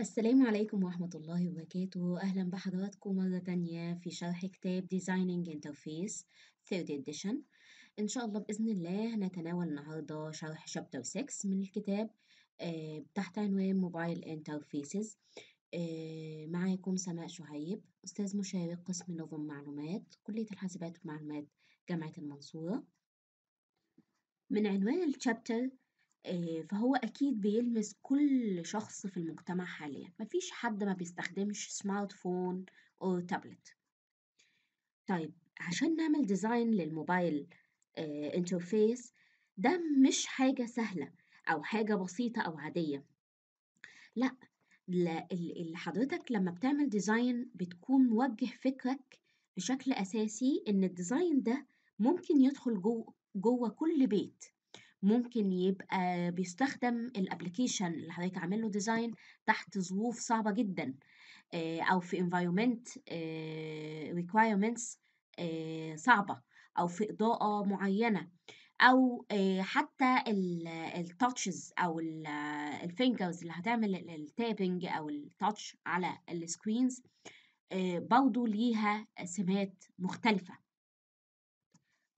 السلام عليكم ورحمة الله وبركاته أهلا بحضراتكم مرة تانية في شرح كتاب Designing Interface Third Edition إن شاء الله بإذن الله هنتناول النهاردة شرح Chapter 6 من الكتاب آه، تحت عنوان Mobile Interfaces آه، معاكم سماء شهيب أستاذ مشارك قسم نظم معلومات كلية الحاسبات والمعلومات جامعة المنصورة من عنوان الشابتر آه، فهو أكيد بيلمس كل شخص في المجتمع حاليا مفيش حد ما بيستخدمش سمارت فون أو تابلت طيب عشان نعمل ديزاين للموبايل انترفيس ده مش حاجة سهلة أو حاجة بسيطة أو عادية لأ اللي حضرتك لما بتعمل ديزاين بتكون موجه فكرك بشكل أساسي إن الديزاين ده ممكن يدخل جوه, جوه كل بيت ممكن يبقى بيستخدم الابلكيشن اللي حضرتك عامل له ديزاين تحت ظروف صعبه جدا آه، او في environment آه، requirements آه، صعبه او في اضاءه معينه او حتى التاتشز او الفينجرز اللي هتعمل التابنج او التاتش على السكرينز برضه ليها سمات مختلفه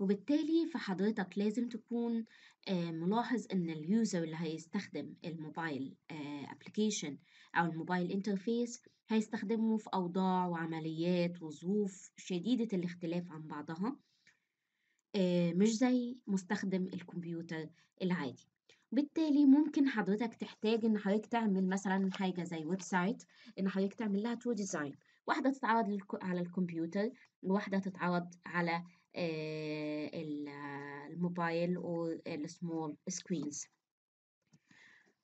وبالتالي فحضرتك لازم تكون آه، ملاحظ ان اليوزر اللي هيستخدم الموبايل ابلكيشن آه، او الموبايل انترفيس هيستخدمه في اوضاع وعمليات وظروف شديدة الاختلاف عن بعضها آه، مش زي مستخدم الكمبيوتر العادي بالتالي ممكن حضرتك تحتاج ان حضرتك تعمل مثلا حاجه زي ويب سايت ان حضرتك تعمل لها تو ديزاين واحده تتعرض على الكمبيوتر وواحده تتعرض على آه، الموبايل والسمول سكرينز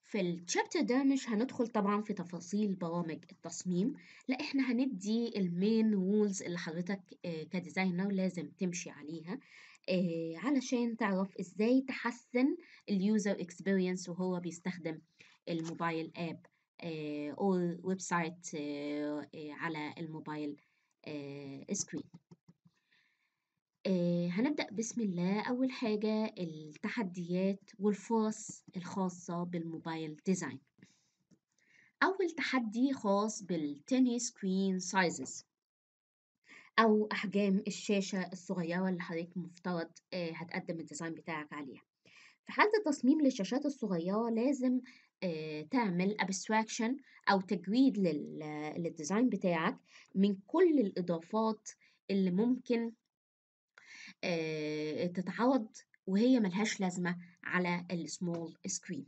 في الشابتر ده مش هندخل طبعا في تفاصيل برامج التصميم لا احنا هندي المين وولز اللي حضرتك آه، كديزاينر لازم تمشي عليها آه، علشان تعرف ازاي تحسن اليوزر اكسبيرينس وهو بيستخدم الموبايل اب او ويب سايت على الموبايل سكرين آه، هنبدأ بسم الله أول حاجة التحديات والفرص الخاصة بالموبايل ديزاين أول تحدي خاص بالتيني سكرين سايزز أو أحجام الشاشة الصغيرة اللي حضرتك مفترض آه، هتقدم الديزاين بتاعك عليها في حالة التصميم للشاشات الصغيرة لازم آه، تعمل abstraction أو تجويد للديزاين بتاعك من كل الإضافات اللي ممكن تتعوض وهي ملهاش لازمة على السمول سكرين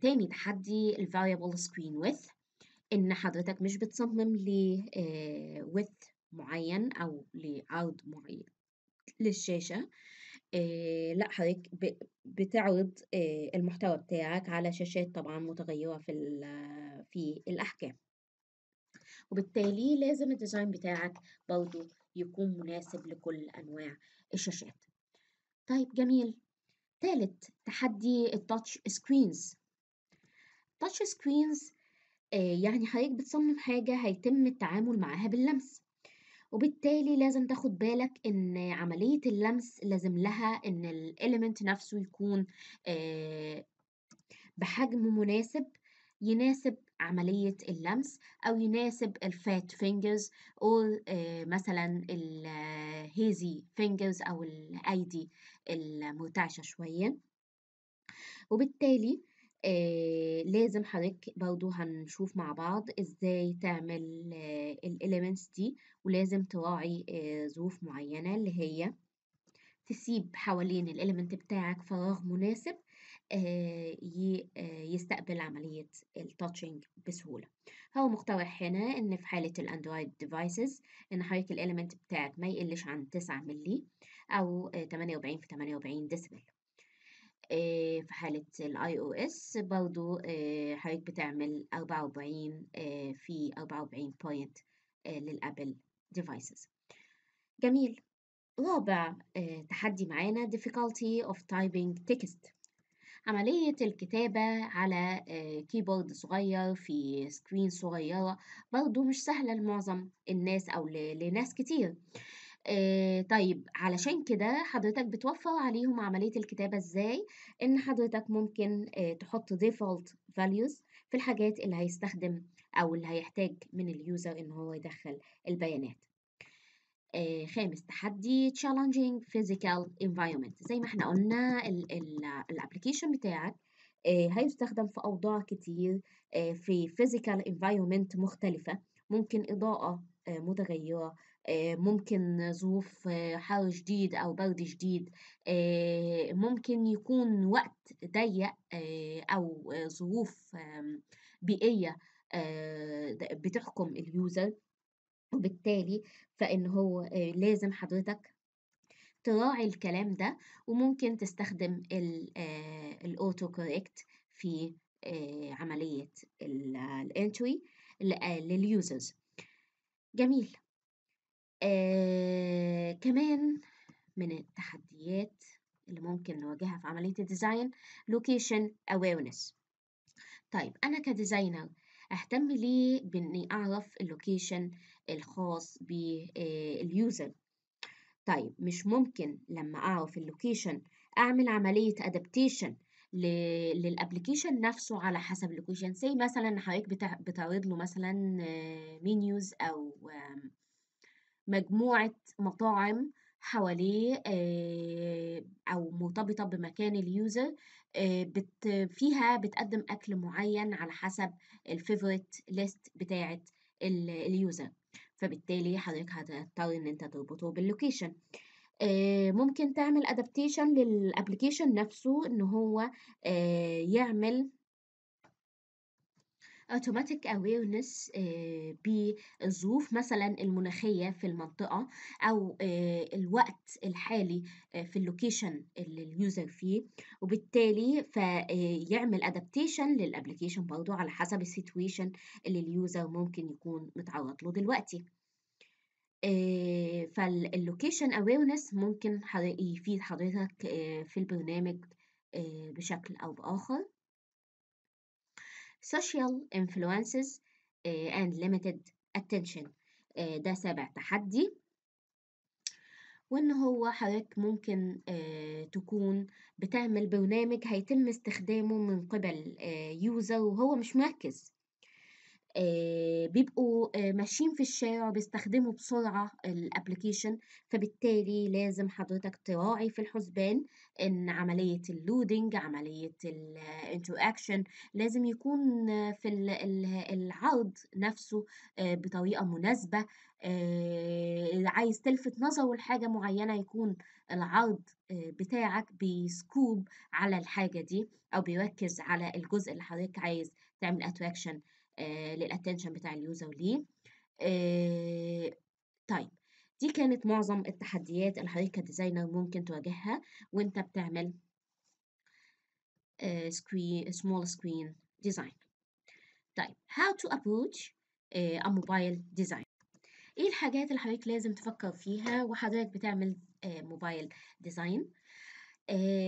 تاني تحدي الفاريبل سكرين width إن حضرتك مش بتصمم ل width معين أو لعرض معين للشاشة لا حضرتك بتعرض المحتوى بتاعك على شاشات طبعا متغيرة في في الأحكام وبالتالي لازم الديزاين بتاعك برضه يكون مناسب لكل أنواع الشاشات طيب جميل ثالث تحدي التاتش سكرينز تاتش سكرينز يعني حضرتك بتصمم حاجة هيتم التعامل معاها باللمس وبالتالي لازم تاخد بالك ان عملية اللمس لازم لها ان الاليمنت نفسه يكون آه، بحجم مناسب يناسب عملية اللمس أو يناسب الفات فينجرز أو آه، مثلا الهيزي آه، فينجرز أو الأيدي المرتعشة شوية وبالتالي آه، لازم حضرتك برضو هنشوف مع بعض ازاي تعمل الاليمنتس دي ولازم تراعي ظروف معينة اللي هي تسيب حوالين الاليمنت بتاعك فراغ مناسب آه، آه، يستقبل عملية التاتشنج بسهولة هو محتوى هنا إن في حالة الأندرويد ديفايسز إن حضرتك الإليمنت بتاعك ما يقلش عن 9 ملي أو 48 في 48 ديسبل آه، في حالة الاي او اس برضو حضرتك بتعمل 44 في 44 بوينت للابل ديفايسز جميل رابع تحدي معانا difficulty of typing text عملية الكتابة على كيبورد آه، صغير في سكرين صغيرة برضو مش سهلة لمعظم الناس أو لناس كتير آه، طيب علشان كده حضرتك بتوفر عليهم عملية الكتابة ازاي ان حضرتك ممكن آه، تحط default values في الحاجات اللي هيستخدم او اللي هيحتاج من اليوزر ان هو يدخل البيانات آه، خامس تحدي challenging physical environment زي ما احنا قلنا الابلكيشن بتاعك آه، هيستخدم في أوضاع كتير آه، في physical environment مختلفة ممكن إضاءة متغيرة ممكن ظروف حر شديد أو برد شديد ممكن يكون وقت ضيق أو ظروف بيئية بتحكم اليوزر وبالتالي فإن هو آه، لازم حضرتك تراعي الكلام ده وممكن تستخدم الأوتو آه، كوريكت في آه، عملية الانتري لليوزرز جميل آه كمان من التحديات اللي ممكن نواجهها في عملية الديزاين لوكيشن awareness طيب أنا كديزاينر أهتم ليه بإني أعرف اللوكيشن الخاص باليوزر آه، طيب مش ممكن لما اعرف اللوكيشن اعمل عمليه ادابتيشن للابلكيشن نفسه على حسب اللوكيشن سي مثلا حضرتك بتعرض له مثلا منيوز آه، او مجموعه مطاعم حواليه آه، او مرتبطه بمكان اليوزر بت فيها بتقدم اكل معين على حسب الفيفوريت ليست بتاعه اليوزر فبالتالي حضرتك هتضطر ان انت تربطه باللوكيشن آه، ممكن تعمل ادابتيشن للابلكيشن نفسه ان هو آه، يعمل automatic awareness آه، بالظروف مثلا المناخية في المنطقة أو آه، الوقت الحالي آه، في اللوكيشن اللي اليوزر فيه وبالتالي فيعمل adaptation للابليكيشن برضو على حسب السيتويشن اللي اليوزر ممكن يكون متعرض له دلوقتي فاللوكيشن awareness ممكن يفيد حضرتك في البرنامج بشكل أو بآخر social influences آه، and limited attention آه، ده سابع تحدي وإن هو حضرتك ممكن آه، تكون بتعمل برنامج هيتم استخدامه من قبل يوزر وهو مش مركز آه، بيبقوا آه، ماشيين في الشارع بيستخدموا بسرعة الابليكيشن فبالتالي لازم حضرتك تراعي في الحسبان ان عملية اللودنج عملية الانتراكشن لازم يكون في العرض نفسه آه، بطريقة مناسبة عايز تلفت نظره لحاجة معينة يكون العرض بتاعك بيسكوب على الحاجة دي أو بيركز على الجزء اللي حضرتك عايز تعمل اتراكشن آه، للاتنشن بتاع اليوزر ليه آه، طيب دي كانت معظم التحديات اللي حضرتك كديزاينر ممكن تواجهها وانت بتعمل سكرين سمول سكرين ديزاين طيب هاو تو ابروتش ا موبايل ديزاين ايه الحاجات اللي حضرتك لازم تفكر فيها وحضرتك بتعمل موبايل آه، ديزاين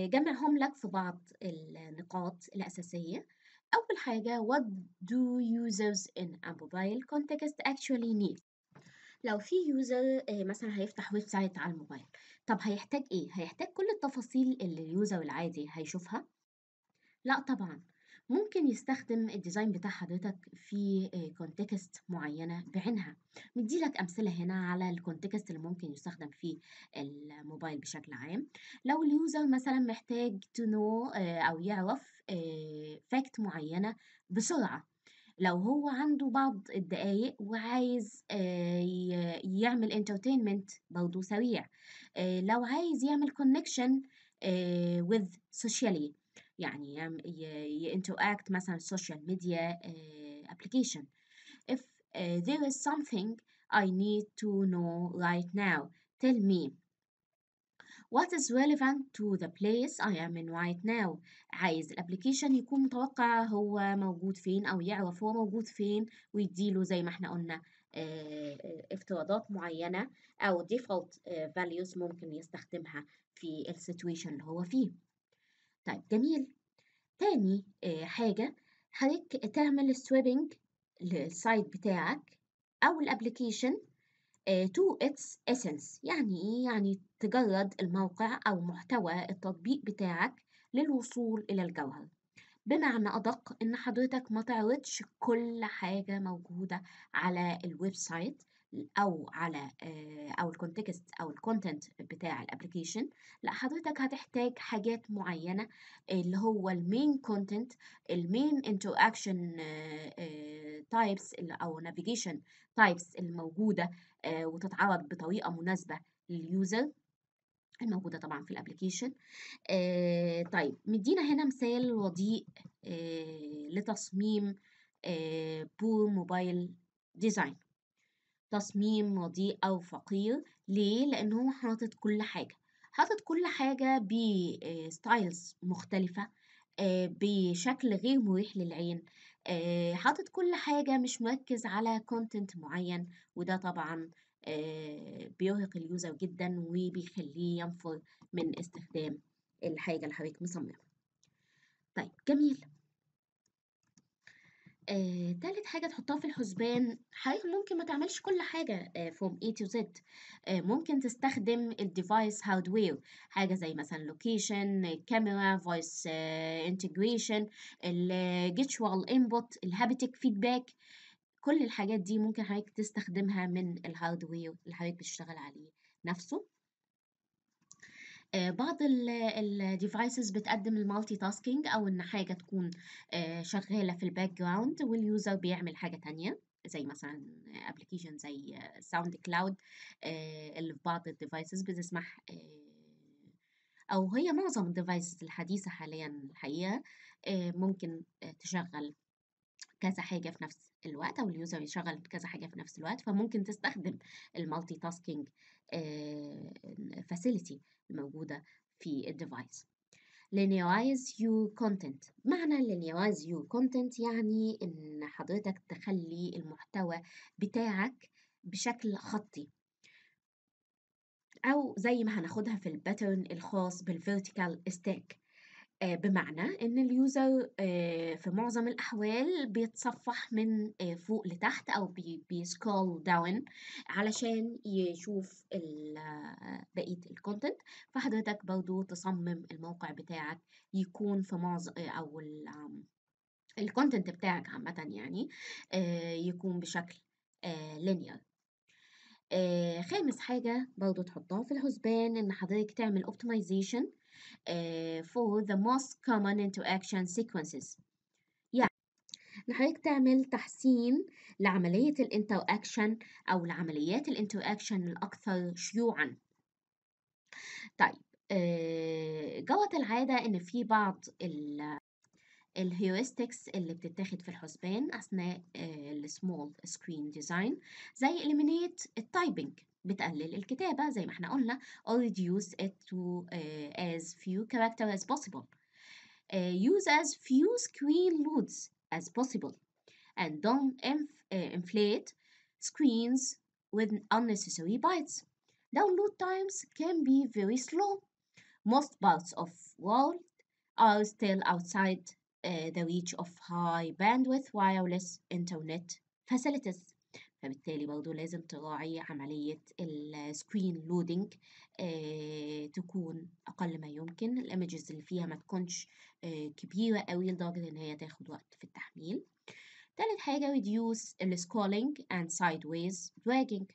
جمعهم لك في بعض النقاط الأساسية أول حاجة what do users in a mobile context actually need لو في يوزر آه، مثلا هيفتح ويب سايت على الموبايل طب هيحتاج ايه هيحتاج كل التفاصيل اللي اليوزر العادي هيشوفها لا طبعا ممكن يستخدم الديزاين بتاع حضرتك في كونتكست آه، معينة بعينها لك أمثلة هنا على الكونتكست اللي ممكن يستخدم فيه الموبايل بشكل عام لو اليوزر مثلا محتاج to know آه، أو يعرف فاكت آه، معينة بسرعة لو هو عنده بعض الدقايق وعايز يعمل انترتينمنت برضه سريع لو عايز يعمل كونكشن with socially يعني interact مثلا social media uh, application if uh, there is something I need to know right now tell me what is relevant to the place I am in right now عايز الابليكيشن يكون متوقع هو موجود فين او يعرف هو موجود فين ويديله زي ما احنا قلنا افتراضات معينة او default values ممكن يستخدمها في السيتويشن اللي هو فيه طيب جميل تاني آه، حاجة حضرتك تعمل السويبنج للسايت بتاعك أو الابلكيشن تو اتس اسنس يعني ايه يعني تجرد الموقع او محتوى التطبيق بتاعك للوصول الى الجوهر بمعنى ادق ان حضرتك ما تعرضش كل حاجه موجوده على الويب سايت او على آه، او الكونتكست او الكونتنت بتاع الابلكيشن لا حضرتك هتحتاج حاجات معينه اللي هو المين كونتنت المين انتو اكشن تايبس او نافيجيشن تايبس الموجوده آه، وتتعرض بطريقه مناسبه لليوزر الموجودة طبعا في الابلكيشن آه طيب مدينا هنا مثال وضيء آه لتصميم آه بور موبايل ديزاين تصميم مضيء أو فقير ليه؟ لأن هو حاطط كل حاجة حاطط كل حاجة بستايلز آه، مختلفة آه، بشكل غير مريح للعين آه، حاطط كل حاجة مش مركز على كونتنت معين وده طبعا بيرهق اليوزر جدا وبيخليه ينفر من استخدام الحاجة اللي حضرتك مصممها طيب جميل آه، تالت حاجة تحطها في الحسبان حضرتك ممكن ما تعملش كل حاجة آه، from A to Z آه، ممكن تستخدم الديفايس هاردوير حاجة زي مثلا لوكيشن كاميرا فويس انتجريشن الجيتشوال انبوت الهابتك فيدباك كل الحاجات دي ممكن حضرتك تستخدمها من الهاردوير اللي حضرتك بتشتغل عليه نفسه آه، بعض الديفايسز بتقدم المالتي تاسكينج او ان حاجه تكون آه، شغاله في الباك جراوند واليوزر بيعمل حاجه تانية زي مثلا ابلكيشن زي ساوند آه، كلاود اللي في بعض الديفايسز بتسمح او هي معظم الديفايسز الحديثه حاليا الحقيقه ممكن تشغل كذا حاجة في نفس الوقت أو اليوزر يشغل كذا حاجة في نفس الوقت فممكن تستخدم المالتي تاسكينج فاسيليتي الموجودة في الديفايس linearize your content معنى linearize your content يعني ان حضرتك تخلي المحتوى بتاعك بشكل خطي او زي ما هناخدها في الباترن الخاص بالفيرتيكال ستاك آه، بمعنى ان اليوزر آه، في معظم الاحوال بيتصفح من آه، فوق لتحت او بيسكرول داون علشان يشوف بقيه الكونتنت فحضرتك برضو تصمم الموقع بتاعك يكون في معظم او الكونتنت بتاعك عامه يعني يكون بشكل لينير خامس حاجة برضو تحطها في الحسبان إن حضرتك تعمل optimization آه، for the most common interaction sequences يعني لحضرتك تعمل تحسين لعملية الانتراكشن أو لعمليات الانتراكشن الأكثر شيوعا طيب آه، جوة العادة إن في بعض الهيوريستكس اللي بتتاخد في الحسبان أثناء السمول سكرين ديزاين زي eliminate التايبنج بتقلل الكتابة زي ما احنا قلنا or reduce it to uh, as few characters as possible uh, use as few screen loads as possible and don't inf uh, inflate screens with unnecessary bytes download times can be very slow most parts of world are still outside uh, the reach of high bandwidth wireless internet facilities فبالتالي برضو لازم تراعي عملية السكرين لودنج آه، تكون أقل ما يمكن الإيمجز اللي فيها ما تكونش آه، كبيرة قوي لدرجة إن هي تاخد وقت في التحميل تالت حاجة reduce ال scrolling and sideways dragging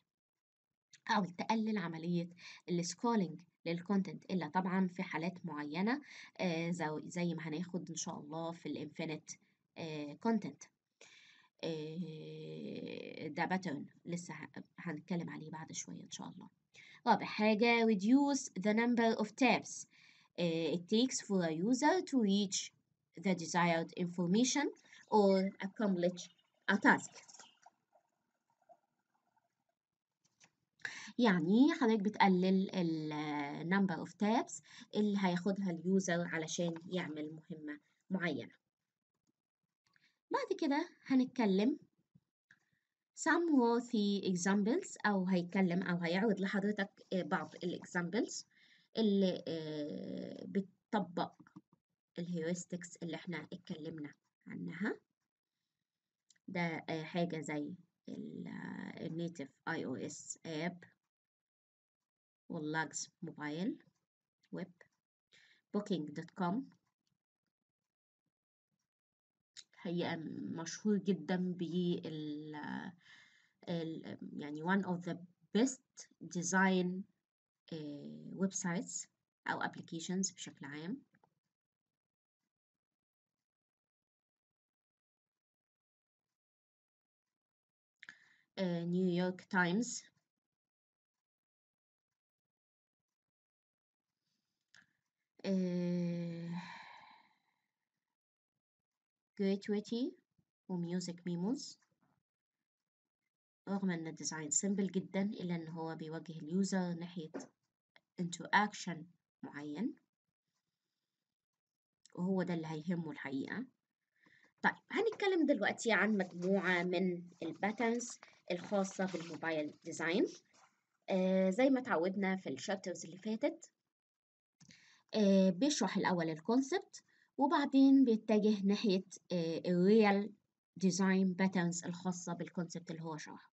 أو تقلل عملية ال scrolling للكونتنت إلا طبعا في حالات معينة آه، زي ما هناخد إن شاء الله في الانفينيت كونتنت آه، ده باترن لسه هنتكلم عليه بعد شوية إن شاء الله رابع حاجة reduce the number of tabs آه، it takes for a user to reach the desired information or accomplish a task يعني حضرتك بتقلل ال number of tabs اللي هياخدها اليوزر علشان يعمل مهمة معينة بعد كده هنتكلم some worthy examples أو هيتكلم أو هيعرض لحضرتك آه، بعض ال examples اللي آه، بتطبق heuristics اللي احنا اتكلمنا عنها ده آه، حاجة زي الناتيف اي او اس اب واللاجز موبايل ويب بوكينج دوت كوم هي مشهور جدا بال يعني one of the best design websites أو applications بشكل عام نيويورك تايمز uh, gratuity وميوزك ميموز رغم ان الديزاين سيمبل جدا الا ان هو بيوجه اليوزر ناحية انتو اكشن معين وهو ده اللي هيهمه الحقيقة طيب هنتكلم دلوقتي عن مجموعة من الباترنز الخاصة بالموبايل ديزاين آه زي ما اتعودنا في الشابترز اللي فاتت آه بيشرح الأول الكونسبت وبعدين بيتجه ناحية الريال ديزاين باترنز الخاصة بالكونسبت اللي هو شرحه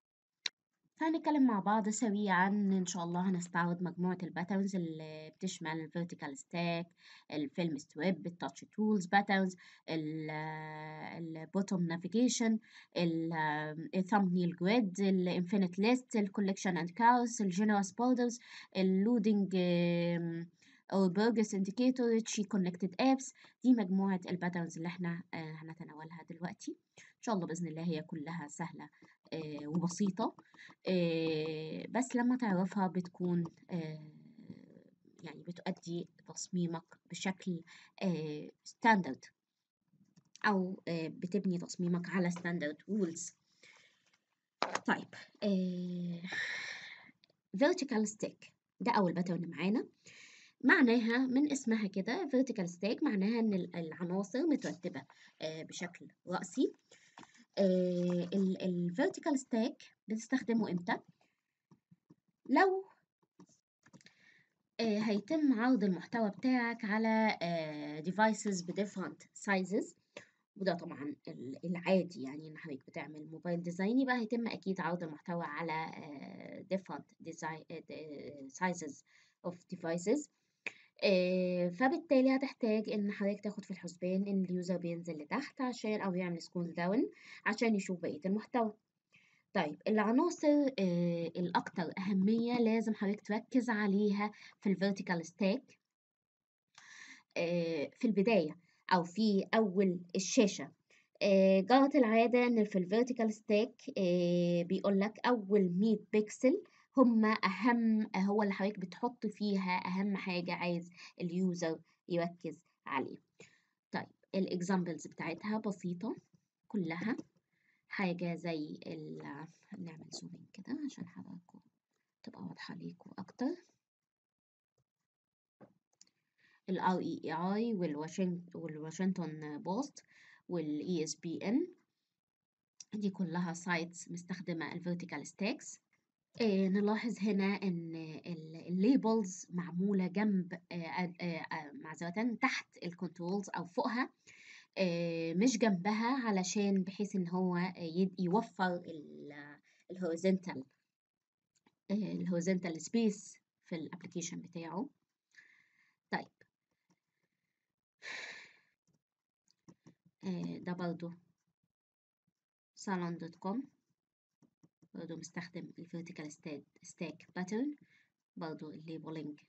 هنتكلم مع بعض سريعا ان شاء الله هنستعرض مجموعة الباترنز اللي بتشمل الفيرتيكال ستاك الفيلم navigation التاتش تولز باترنز البوتوم نافيجيشن list جريد الانفينيت ليست الكوليكشن اند كاوس borders الـ loading أو البرجر indicator she connected apps دي مجموعة الباترنز اللي احنا آه، هنتناولها دلوقتي إن شاء الله بإذن الله هي كلها سهلة آه، وبسيطة آه، بس لما تعرفها بتكون يعني بتؤدي تصميمك بشكل ستاندرد أو بتبني تصميمك على ستاندرد رولز طيب vertical Stick ده أول باترن معانا معناها من اسمها كده vertical stack معناها ان العناصر مترتبة آه، بشكل رأسي آه، ال vertical stack بتستخدمه امتى لو آه، هيتم عرض المحتوى بتاعك على devices بديفرنت sizes وده طبعا العادي يعني ان حضرتك بتعمل موبايل ديزاين يبقى هيتم اكيد عرض المحتوى على different sizes of devices آه، فبالتالي هتحتاج ان حضرتك تاخد في الحسبان ان اليوزر بينزل لتحت عشان او يعمل سكول داون عشان يشوف بقية المحتوى طيب العناصر آه، الاكتر الاكثر اهمية لازم حضرتك تركز عليها في الفيرتيكال ستاك stack آه، في البداية او في اول الشاشة جرت العادة ان في الفيرتيكال ستاك بيقول لك اول 100 بكسل هما أهم هو اللي حضرتك بتحط فيها أهم حاجة عايز اليوزر يركز عليه طيب الإكزامبلز بتاعتها بسيطة كلها حاجة زي ال نعمل زومين كده عشان حضراتكم تبقى واضحة ليكم أكتر ال REEI والواشنطن بوست وال ESPN دي كلها سايتس مستخدمة ال Vertical Stacks آه، نلاحظ هنا إن الليبلز معمولة جنب آآ آه، آه، تحت الكنترولز أو فوقها مش جنبها علشان بحيث إن هو يوفّر ال الhorizontal سبيس في الابلكيشن بتاعه. طيب ده برضه salon.com برضو بنستخدم vertical stack pattern برضو labeling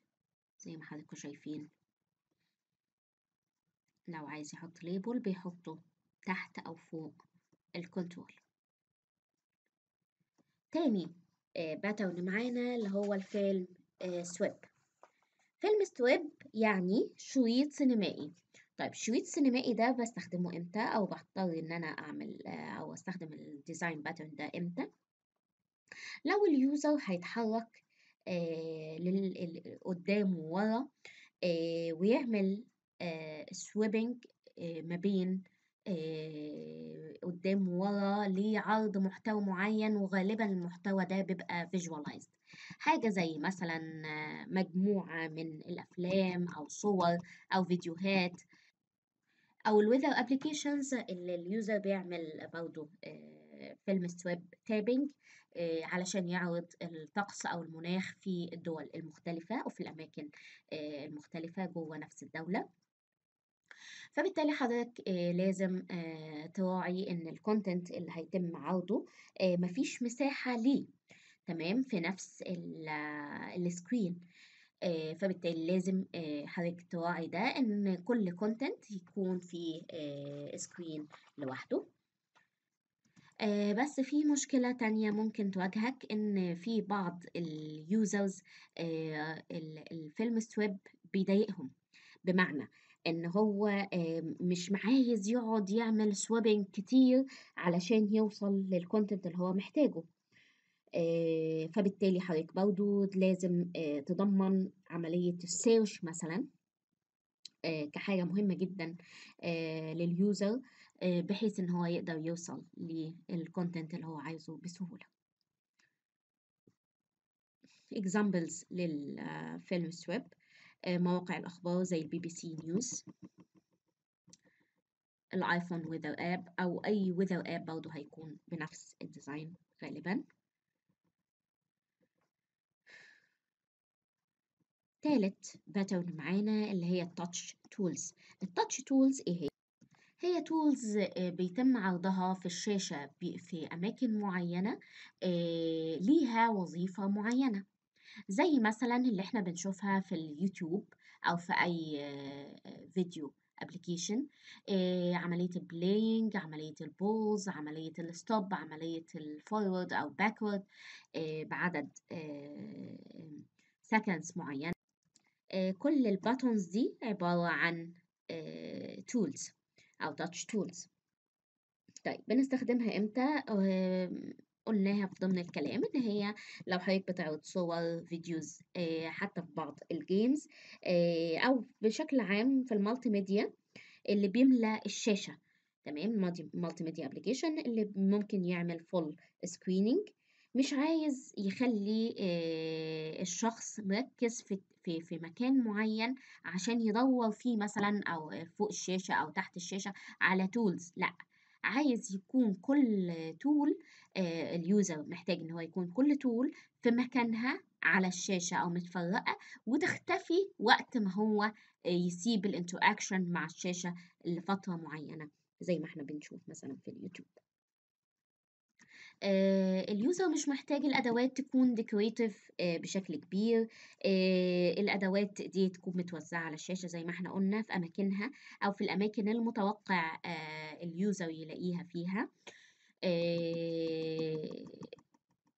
زي ما حضراتكم شايفين لو عايز يحط ليبل بيحطه تحت أو فوق الكنترول تاني باترن آه، معانا اللي هو الفيلم سويب آه، فيلم سويب يعني شريط سينمائي طيب شريط سينمائي ده بستخدمه امتى او بضطر ان انا اعمل آه، او استخدم الديزاين باترن ده امتى لو اليوزر هيتحرك آه، قدام وورا آه، ويعمل سويبنج آه، ما بين قدام وورا لعرض محتوى معين وغالبا المحتوى ده بيبقى فيجواليزد حاجة زي مثلا مجموعة من الأفلام أو صور أو فيديوهات أو الويذر ابلكيشنز اللي اليوزر بيعمل برضه فيلم سويب تابنج آه، علشان يعرض الطقس أو المناخ في الدول المختلفة وفي الأماكن آه، المختلفة جوه نفس الدولة فبالتالي حضرتك آه، لازم تراعي ان الكونتنت اللي هيتم عرضه مفيش مساحة ليه تمام في نفس السكرين فبالتالي لازم حضرتك تراعي ده ان كل كونتنت يكون في سكرين لوحده آه، بس في مشكلة تانية ممكن تواجهك إن في بعض اليوزرز آه، الفيلم ستويب بيضايقهم بمعنى إن هو مش عايز يقعد يعمل سويبنج كتير علشان يوصل للكونتنت اللي هو محتاجه آه، فبالتالي حضرتك برضو لازم تضمن عملية السيرش مثلا كحاجة مهمة جدا لليوزر آه، بحيث ان هو يقدر يوصل للكونتنت اللي هو عايزه بسهولة examples للفيلم سويب آه، آه، مواقع الأخبار زي البي بي سي نيوز الايفون ويذر اب او اي ويذر اب برضه هيكون بنفس الديزاين غالبا تالت باترن معانا اللي هي التاتش تولز التاتش تولز ايه هي هي تولز آه، بيتم عرضها في الشاشة في أماكن معينة آه، ليها وظيفة معينة زي مثلا اللي احنا بنشوفها في اليوتيوب أو في أي آه، فيديو ابلكيشن عمليه البلاينج عمليه البوز عمليه الستوب عمليه الفورورد او باكورد بعدد سكنز معينة كل الباتونز دي عباره عن تولز أو تاتش تولز طيب بنستخدمها امتى قلناها في ضمن الكلام ان هي لو حضرتك بتعرض صور فيديوز آه، حتى في بعض الجيمز آه، او بشكل عام في المالتي ميديا اللي بيملى الشاشه تمام مالتي ميديا ابلكيشن اللي ممكن يعمل فول سكريننج مش عايز يخلي الشخص مركز في في في مكان معين عشان يدور فيه مثلا او فوق الشاشه او تحت الشاشه على تولز لا عايز يكون كل تول اليوزر محتاج ان هو يكون كل تول في مكانها على الشاشة أو متفرقة وتختفي وقت ما هو يسيب الانتراكشن مع الشاشة لفترة معينة زي ما احنا بنشوف مثلا في اليوتيوب آه، اليوزر مش محتاج الأدوات تكون ديكوريتيف آه، بشكل كبير آه، الأدوات دي تكون متوزعة على الشاشة زي ما احنا قلنا في أماكنها أو في الأماكن المتوقع اليوزر يلاقيها فيها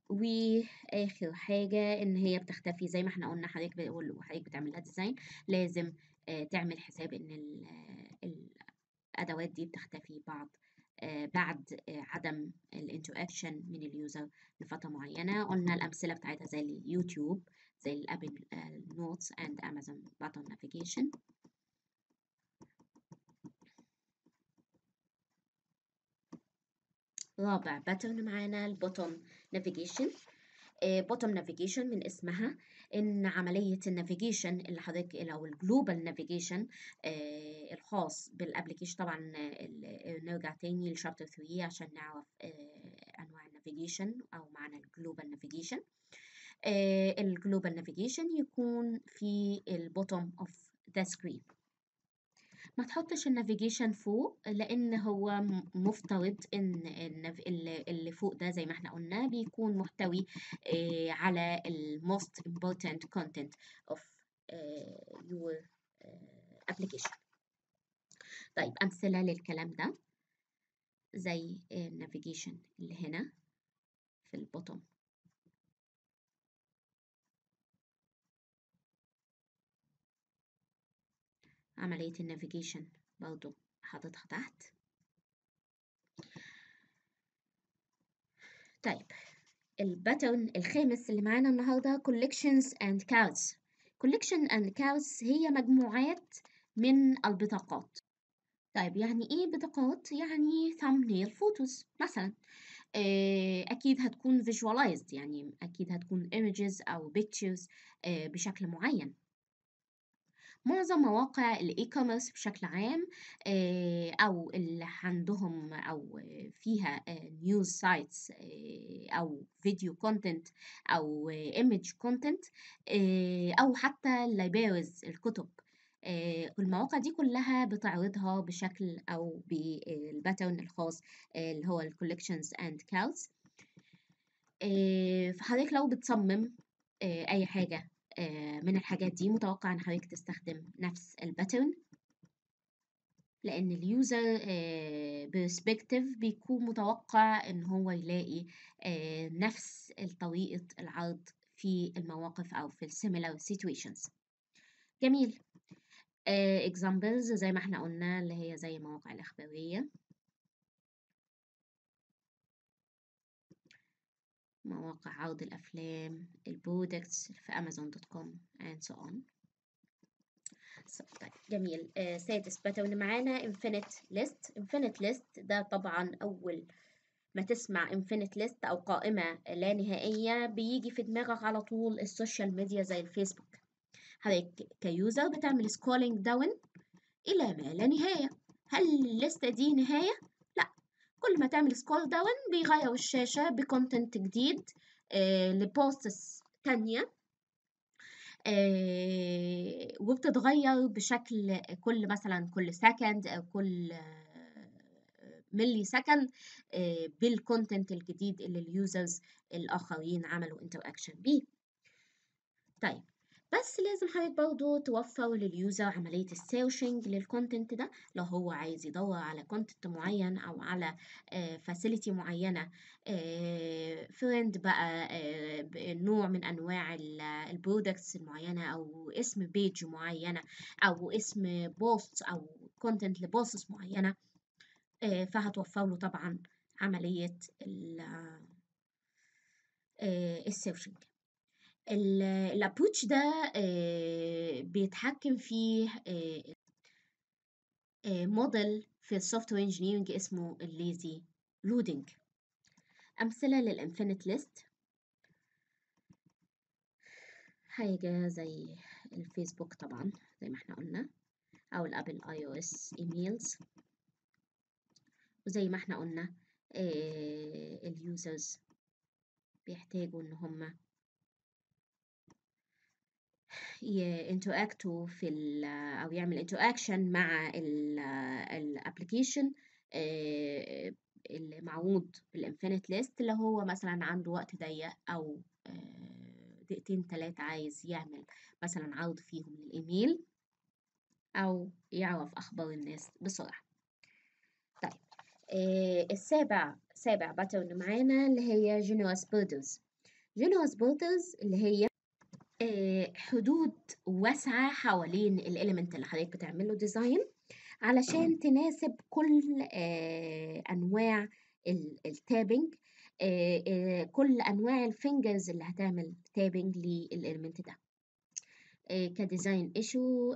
واخر حاجه ان هي بتختفي زي ما احنا قلنا حضرتك وحضرتك بتعمل لها ديزاين لازم تعمل حساب ان الادوات دي بتختفي بعض آه، بعد آه، عدم الانتراكشن من اليوزر لفتره معينه قلنا الامثله بتاعتها زي اليوتيوب زي الابل نوتس اند امازون باتون نافيجيشن رابع باترن معانا البوتون نافيجيشن بوتوم آه، نافيجيشن من اسمها ان عمليه النافيجيشن اللي حضرتك او الجلوبال نافيجيشن آه، الخاص بالابلكيشن طبعا آه، نرجع تاني لشابتر 3 عشان نعرف انواع النافيجيشن او معنى الجلوبال نافيجيشن الجلوبال نافيجيشن يكون في البوتوم اوف ذا سكرين ما تحطش النافيجيشن فوق لان هو مفترض ان اللي فوق ده زي ما احنا قلنا بيكون محتوي آه، على الموست most important content of آه، your آه، application طيب امثله للكلام ده زي النافيجيشن اللي هنا في البوتوم عملية النافيجيشن برضو حاططها تحت طيب الباترن الخامس اللي معانا النهاردة collections and cards collection and cards هي مجموعات من البطاقات طيب يعني ايه بطاقات يعني thumbnail photos مثلا آه، اكيد هتكون visualized يعني اكيد هتكون images او pictures آه، بشكل معين معظم مواقع الاي كوميرس بشكل عام آه، او اللي عندهم او فيها نيوز آه، سايتس آه، او فيديو كونتنت او ايمج كونتنت او حتى اللايبرز الكتب المواقع دي كلها بتعرضها بشكل او بالباترن الخاص اللي هو الكوليكشنز اند كالز فحضرتك لو بتصمم اي حاجه آه، من الحاجات دي متوقع ان حضرتك تستخدم نفس الباترن لان اليوزر بيرسبكتيف آه، بيكون متوقع ان هو يلاقي آه، نفس طريقه العرض في المواقف او في السيميلر سيتويشنز جميل examples زي ما احنا قلنا اللي هي زي المواقع الاخباريه مواقع عرض الأفلام البرودكتس في أمازون دوت كوم and so on طيب جميل آه، سادس باترن معانا انفينيت ليست انفينيت ليست ده طبعا أول ما تسمع انفينيت ليست أو قائمة لا نهائية بيجي في دماغك على طول السوشيال ميديا زي الفيسبوك حضرتك كيوزر بتعمل سكولينج داون إلى ما لا نهاية هل الليستة دي نهاية؟ كل ما تعمل سكول داون بيغيروا الشاشة بكونتنت جديد آه، لبوستس تانية آه، وبتتغير بشكل كل مثلا كل سكند أو كل ملي سكند بالكونتنت الجديد اللي اليوزرز الآخرين عملوا انتر اكشن بيه. طيب بس لازم حضرتك برضو توفر لليوزر عملية السيرشنج للكونتنت ده لو هو عايز يدور على كونتنت معين أو على فاسيلتي آه، معينة فريند آه، بقى آه، نوع من أنواع البرودكتس المعينة أو اسم بيج معينة أو اسم بوست أو كونتنت لبوستس معينة فهتوفر له طبعا عملية السيرشنج الابروتش ده بيتحكم فيه موديل في السوفت وير انجينيرنج اسمه الليزي لودنج امثله للانفينيت ليست حاجه زي الفيسبوك طبعا زي ما احنا قلنا او الابل اي او اس ايميلز وزي ما احنا قلنا اليوزرز بيحتاجوا ان هما انتراكتوا في ال او يعمل انتراكشن مع الابلكيشن اللي معروض بالانفينيت ليست اللي هو مثلا عنده وقت ضيق او دقيقتين تلاتة عايز يعمل مثلا عرض فيهم للايميل او يعرف اخبار الناس بسرعه طيب السابع سابع باترن معانا اللي هي جينيروس بيردرز جينيروس بيردرز اللي هي آه، حدود واسعة حوالين الاليمنت اللي حضرتك بتعمله ديزاين علشان تناسب كل آه، انواع التابنج آه، كل انواع الفينجرز اللي هتعمل تابنج للاليمنت ده كديزاين ايشو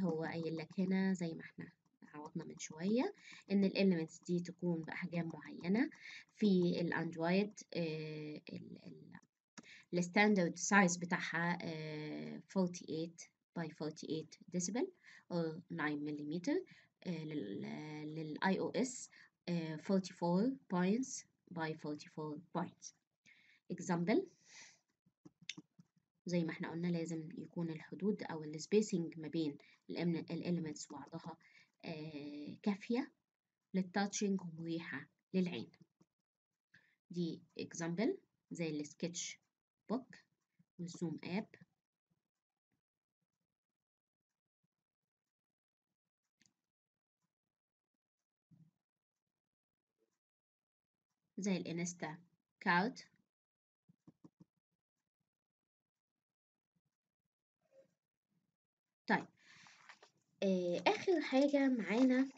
هو قايل لك هنا زي ما احنا عوضنا من شوية إن الإليمنت دي تكون بأحجام معينة في الأندرويد الستاندرد سايز بتاعها 48 باي 48 ديسيبل أو 9 ملم للاي او اس 44 بوينتس باي 44 بوينتس اكزامبل زي ما احنا قلنا لازم يكون الحدود او السبيسنج ما بين الاليمنتس بعضها آه، كافيه للتاتشنج ومريحه للعين دي اكزامبل زي السكتش طبق والزوم اب زي الانستا كاوت طيب آه، آخر حاجة معانا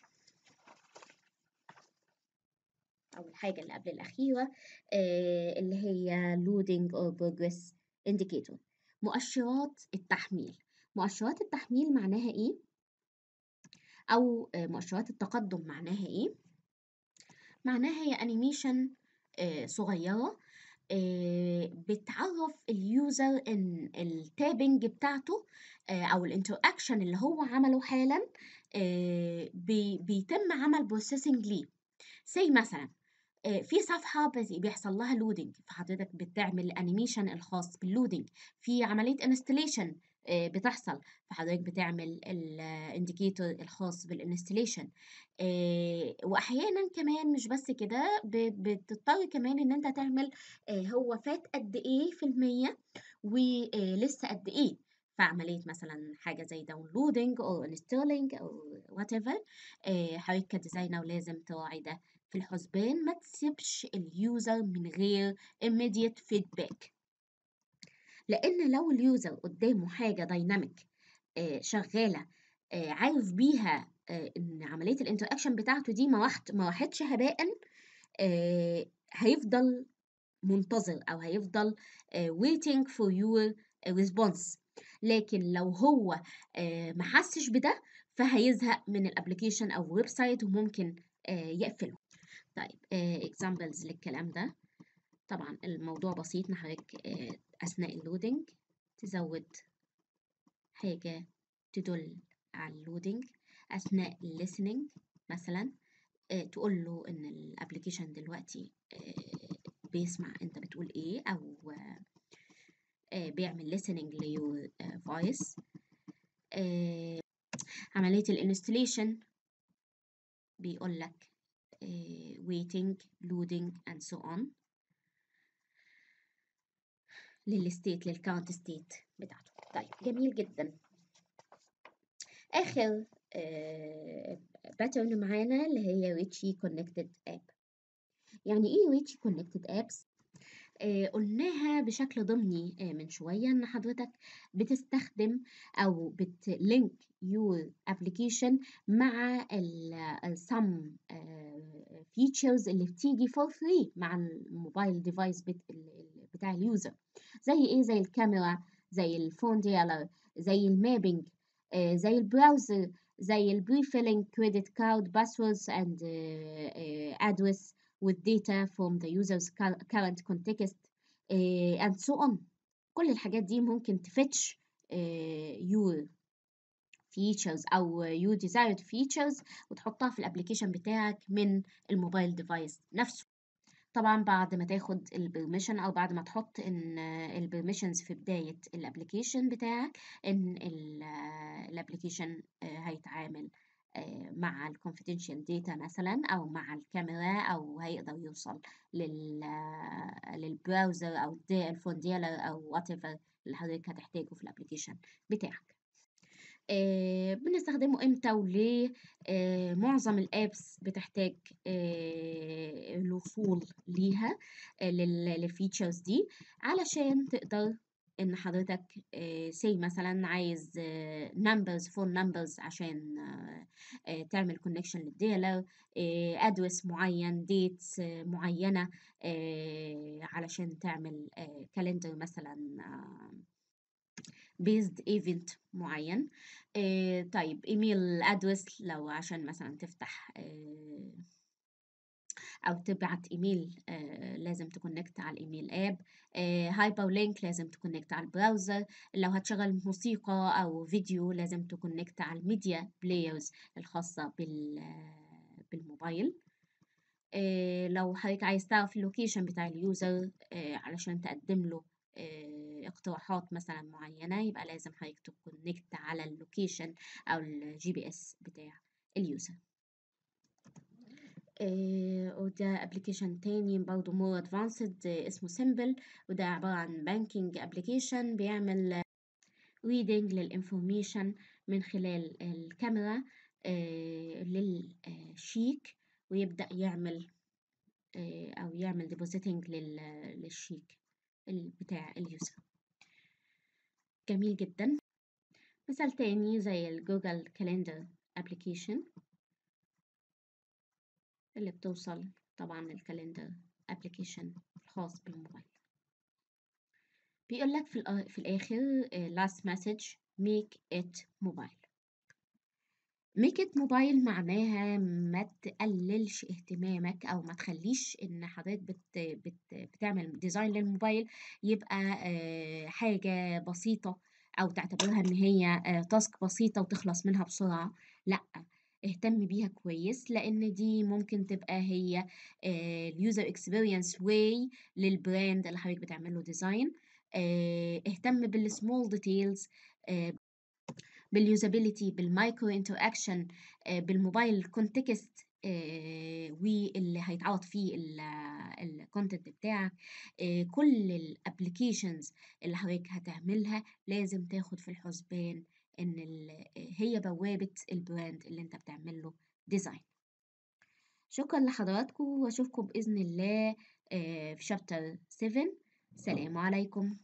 أو الحاجة اللي قبل الأخيرة آه، اللي هي loading or progress indicator مؤشرات التحميل مؤشرات التحميل معناها إيه؟ أو آه، مؤشرات التقدم معناها إيه؟ معناها هي أنيميشن آه، صغيرة بتعرف اليوزر ان التابنج بتاعته او الانتراكشن اللي هو عمله حالا بيتم عمل بروسيسنج ليه زي مثلا آه، في صفحه بيحصل لها لودنج فحضرتك بتعمل الانيميشن الخاص باللودنج في عمليه انستليشن آه، بتحصل فحضرتك بتعمل الانديكيتور الخاص بالانستليشن آه، واحيانا كمان مش بس كده بتضطر كمان ان انت تعمل هو فات قد ايه في المية ولسه قد ايه فعملية مثلا حاجة زي داونلودنج او انستولينج او وات ايفر حضرتك كديزاينر ولازم تراعي ده في الحسبان ما تسيبش اليوزر من غير immediate feedback لأن لو اليوزر قدامه حاجة دايناميك آه، شغالة آه، عارف بيها آه، إن عملية الانتراكشن بتاعته دي ما راحتش هباء هيفضل منتظر أو هيفضل waiting for your response لكن لو هو محسش بده فهيزهق من الابليكيشن او ويب سايت وممكن يقفله طيب اكزامبلز آه، للكلام ده طبعا الموضوع بسيط ان حضرتك آه، اثناء اللودنج تزود حاجه تدل على اللودنج اثناء الليسننج مثلا آه، تقول له ان الابلكيشن دلوقتي بيسمع انت بتقول ايه او بيعمل listening ليور فويس عملية الانستليشن بيقول لك Uh, waiting loading and so on للستيت للكاونت ستيت بتاعته طيب جميل جدا اخر باترن uh, معانا اللي هي ويتشي كونكتد اب يعني ايه ويتشي كونكتد ابس آه، قلناها بشكل ضمني آه، من شوية إن حضرتك بتستخدم أو بتلينك your application مع ال آه، some features اللي بتيجي for free مع الموبايل ديفايس بتاع اليوزر زي إيه زي الكاميرا زي الفون ديالر زي المابينج زي البراوزر زي البريفيلينج كريدت كارد باسوردز اند ادرس with data from the user's current context uh, and so on كل الحاجات دي ممكن تفتش uh, eh, your features أو your desired features وتحطها في الابليكيشن بتاعك من الموبايل ديفايس نفسه طبعا بعد ما تاخد البرميشن او بعد ما تحط ان eh، البرميشنز في بداية الابليكيشن بتاعك ان الابليكيشن هيتعامل آه، مع الكونفيدنشال داتا مثلا او مع الكاميرا او هيقدر يوصل لل آه، للبراوزر او الفون ديالر او وات ايفر اللي حضرتك هتحتاجه في الابلكيشن بتاعك آه، بنستخدمه امتى وليه معظم الابس بتحتاج الوصول ليها للفيتشرز دي علشان تقدر ان حضرتك سي مثلا عايز نمبرز فور نمبرز عشان تعمل كونكشن للديلر ادرس معين ديتس معينه علشان تعمل كالندر مثلا بيزد ايفنت معين طيب ايميل ادرس لو عشان مثلا تفتح او تبعت ايميل آه، لازم تكونكت على الايميل اب هايبر آه، لينك لازم تكونكت على البراوزر لو هتشغل موسيقى او فيديو لازم تكونكت على الميديا بلايرز الخاصه بال بالموبايل آه، لو حضرتك عايز تعرف اللوكيشن بتاع اليوزر علشان تقدم له اقتراحات مثلا معينة يبقى لازم حضرتك تكونكت على اللوكيشن أو الجي بي اس بتاع اليوزر آه، وده ابلكيشن تاني برضه مور ادفانسد آه، اسمه سيمبل وده عبارة عن بانكينج ابلكيشن بيعمل ريدنج للانفورميشن من خلال الكاميرا آه، للشيك ويبدأ يعمل أو يعمل ديبوزيتنج للشيك بتاع اليوزر جميل جدا مثال تاني زي الجوجل كاليندر ابلكيشن اللي بتوصل طبعا للكالندر ابلكيشن الخاص بالموبايل بيقول لك في, في الآخر آه، last message make it mobile ميك ات موبايل معناها ما تقللش اهتمامك أو ما تخليش إن حضرتك بت بت بتعمل ديزاين للموبايل يبقى آه، حاجة بسيطة أو تعتبرها إن هي تاسك آه، بسيطة وتخلص منها بسرعة لأ اهتم بيها كويس لان دي ممكن تبقى هي اليوزر اكسبيرينس واي للبراند اللي حضرتك بتعمل له ديزاين آه، اهتم بالسمول ديتيلز باليوزابيلتي بالمايكرو اكشن بالموبايل كونتكست واللي هيتعرض فيه الكونتنت بتاعك آه، كل الابلكيشنز اللي حضرتك هتعملها لازم تاخد في الحسبان ان هي بوابه البراند اللي انت بتعمل له ديزاين شكرا لحضراتكم واشوفكم باذن الله في شابتر 7 نعم. سلام عليكم